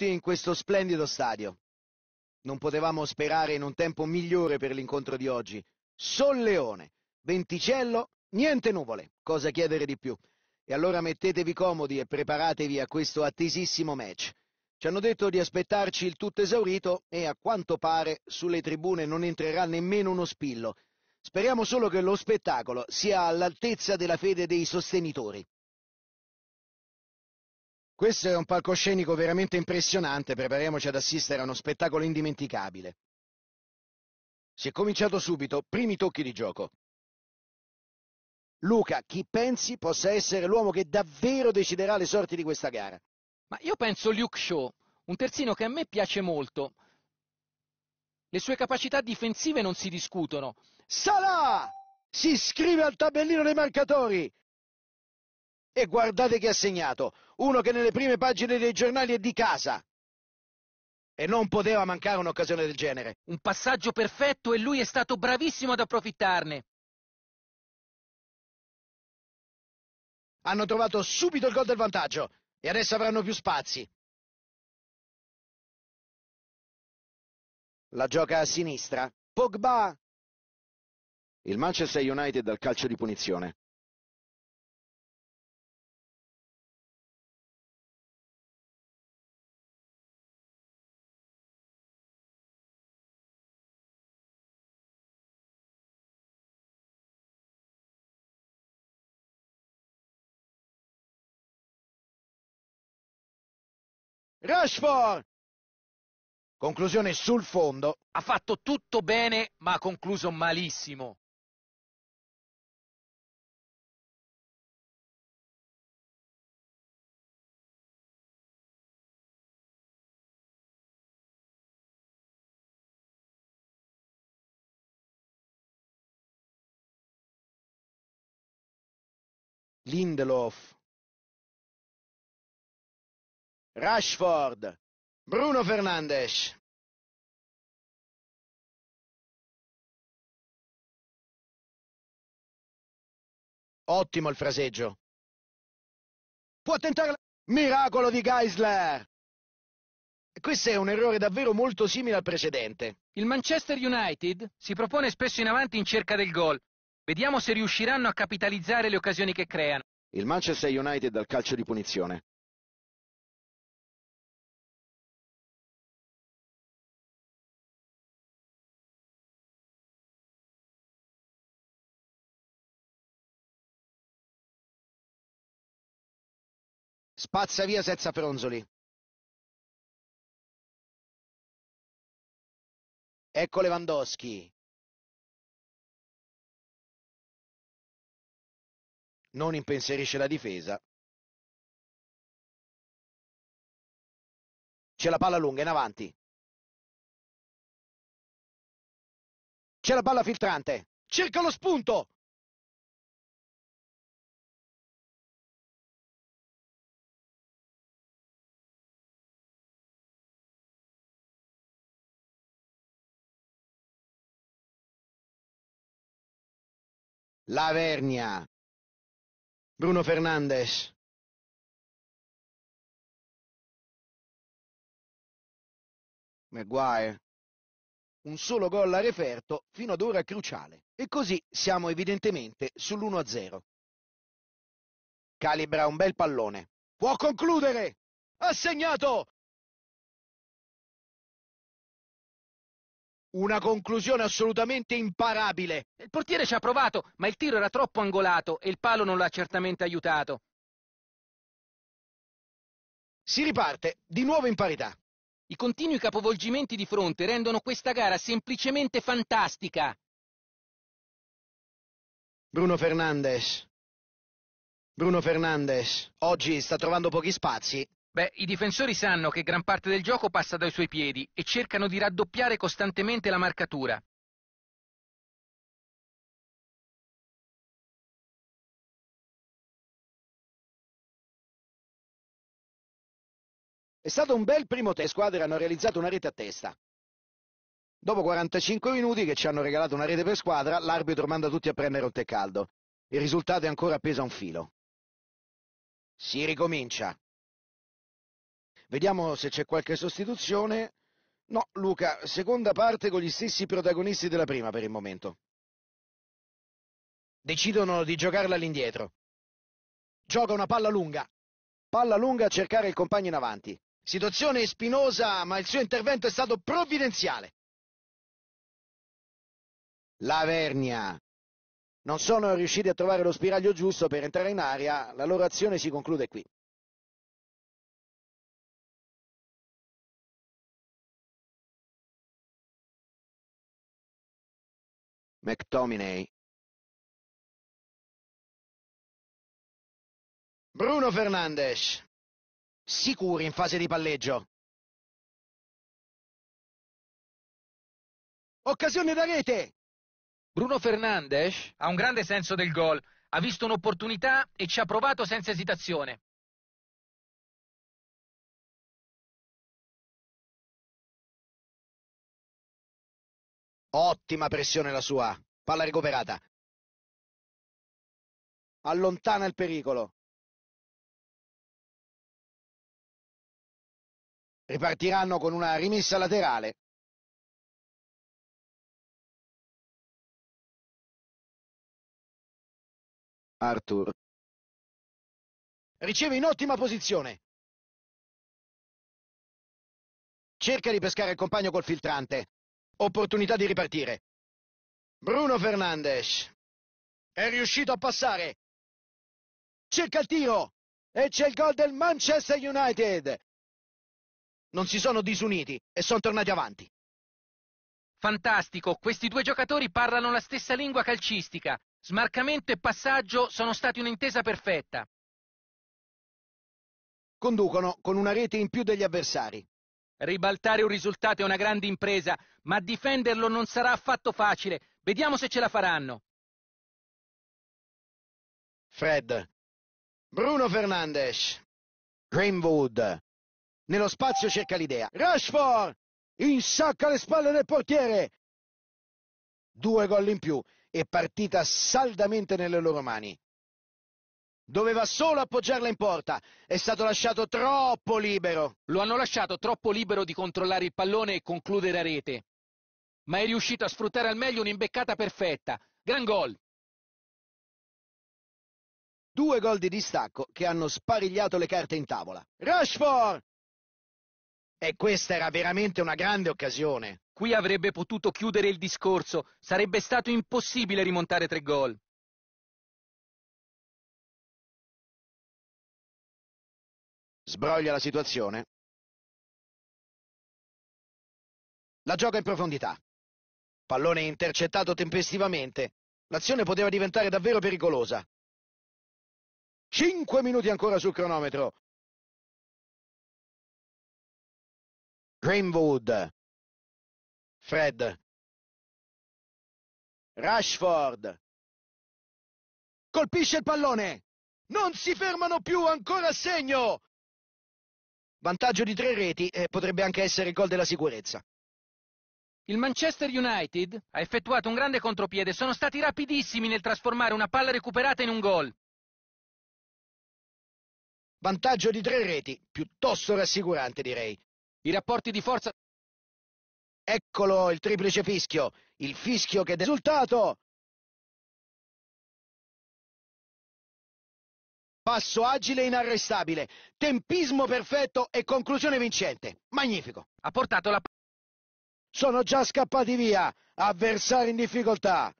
in questo splendido stadio. Non potevamo sperare in un tempo migliore per l'incontro di oggi. Solleone, venticello, niente nuvole, cosa chiedere di più. E allora mettetevi comodi e preparatevi a questo attesissimo match. Ci hanno detto di aspettarci il tutto esaurito e a quanto pare sulle tribune non entrerà nemmeno uno spillo. Speriamo solo che lo spettacolo sia all'altezza della fede dei sostenitori. Questo è un palcoscenico veramente impressionante, prepariamoci ad assistere a uno spettacolo indimenticabile. Si è cominciato subito, primi tocchi di gioco. Luca, chi pensi possa essere l'uomo che davvero deciderà le sorti di questa gara? Ma io penso Luke Shaw, un terzino che a me piace molto. Le sue capacità difensive non si discutono. Salah! Si iscrive al tabellino dei marcatori! E guardate chi ha segnato, uno che nelle prime pagine dei giornali è di casa. E non poteva mancare un'occasione del genere. Un passaggio perfetto e lui è stato bravissimo ad approfittarne. Hanno trovato subito il gol del vantaggio e adesso avranno più spazi. La gioca a sinistra. Pogba! Il Manchester United dal calcio di punizione. Rashford! Conclusione sul fondo. Ha fatto tutto bene, ma ha concluso malissimo. Lindelof Rashford, Bruno Fernandes. Ottimo il fraseggio. Può tentare Miracolo di Geisler! Questo è un errore davvero molto simile al precedente. Il Manchester United si propone spesso in avanti in cerca del gol. Vediamo se riusciranno a capitalizzare le occasioni che creano. Il Manchester United dal calcio di punizione. Spazza via senza fronzoli! Ecco Lewandowski. Non impensierisce la difesa. C'è la palla lunga in avanti. C'è la palla filtrante. Cerca lo spunto. Lavernia, Bruno Fernandes. Maguire. Un solo gol a referto fino ad ora cruciale e così siamo evidentemente sull'1-0. Calibra un bel pallone. Può concludere! Ha segnato! Una conclusione assolutamente imparabile. Il portiere ci ha provato, ma il tiro era troppo angolato e il palo non l'ha certamente aiutato. Si riparte, di nuovo in parità. I continui capovolgimenti di fronte rendono questa gara semplicemente fantastica. Bruno Fernandes. Bruno Fernandes oggi sta trovando pochi spazi Beh, i difensori sanno che gran parte del gioco passa dai suoi piedi e cercano di raddoppiare costantemente la marcatura. È stato un bel primo test, squadre hanno realizzato una rete a testa. Dopo 45 minuti che ci hanno regalato una rete per squadra, l'arbitro manda tutti a prendere un tè caldo. Il risultato è ancora appeso a un filo. Si ricomincia. Vediamo se c'è qualche sostituzione. No, Luca, seconda parte con gli stessi protagonisti della prima per il momento. Decidono di giocarla all'indietro. Gioca una palla lunga. Palla lunga a cercare il compagno in avanti. Situazione spinosa, ma il suo intervento è stato provvidenziale. Lavernia. Non sono riusciti a trovare lo spiraglio giusto per entrare in aria, la loro azione si conclude qui. mctominay Bruno Fernandes. Sicuri in fase di palleggio. Occasione da rete. Bruno Fernandes ha un grande senso del gol. Ha visto un'opportunità e ci ha provato senza esitazione. Ottima pressione la sua. Palla recuperata. Allontana il pericolo. Ripartiranno con una rimessa laterale. Arthur. Riceve in ottima posizione. Cerca di pescare il compagno col filtrante. Opportunità di ripartire. Bruno Fernandes. È riuscito a passare. Cerca il tiro. E c'è il gol del Manchester United. Non si sono disuniti e sono tornati avanti. Fantastico, questi due giocatori parlano la stessa lingua calcistica. Smarcamento e passaggio sono stati un'intesa perfetta. Conducono con una rete in più degli avversari. Ribaltare un risultato è una grande impresa, ma difenderlo non sarà affatto facile. Vediamo se ce la faranno. Fred. Bruno Fernandes. Greenwood. Nello spazio cerca l'idea. Rashford! Insacca le spalle del portiere. Due gol in più e partita saldamente nelle loro mani. Doveva solo appoggiarla in porta, è stato lasciato troppo libero. Lo hanno lasciato troppo libero di controllare il pallone e concludere a rete. Ma è riuscito a sfruttare al meglio un'imbeccata perfetta. Gran gol! Due gol di distacco che hanno sparigliato le carte in tavola. Rushford! E questa era veramente una grande occasione. Qui avrebbe potuto chiudere il discorso, sarebbe stato impossibile rimontare tre gol. Sbroglia la situazione, la gioca in profondità. Pallone intercettato tempestivamente, l'azione poteva diventare davvero pericolosa. Cinque minuti ancora sul cronometro. Greenwood. Fred. Rashford. Colpisce il pallone. Non si fermano più, ancora a segno. Vantaggio di tre reti e potrebbe anche essere il gol della sicurezza. Il Manchester United ha effettuato un grande contropiede, sono stati rapidissimi nel trasformare una palla recuperata in un gol. Vantaggio di tre reti, piuttosto rassicurante direi. I rapporti di forza... Eccolo il triplice fischio, il fischio che risultato Passo agile e inarrestabile, tempismo perfetto e conclusione vincente. Magnifico. Ha portato la... Sono già scappati via, avversari in difficoltà.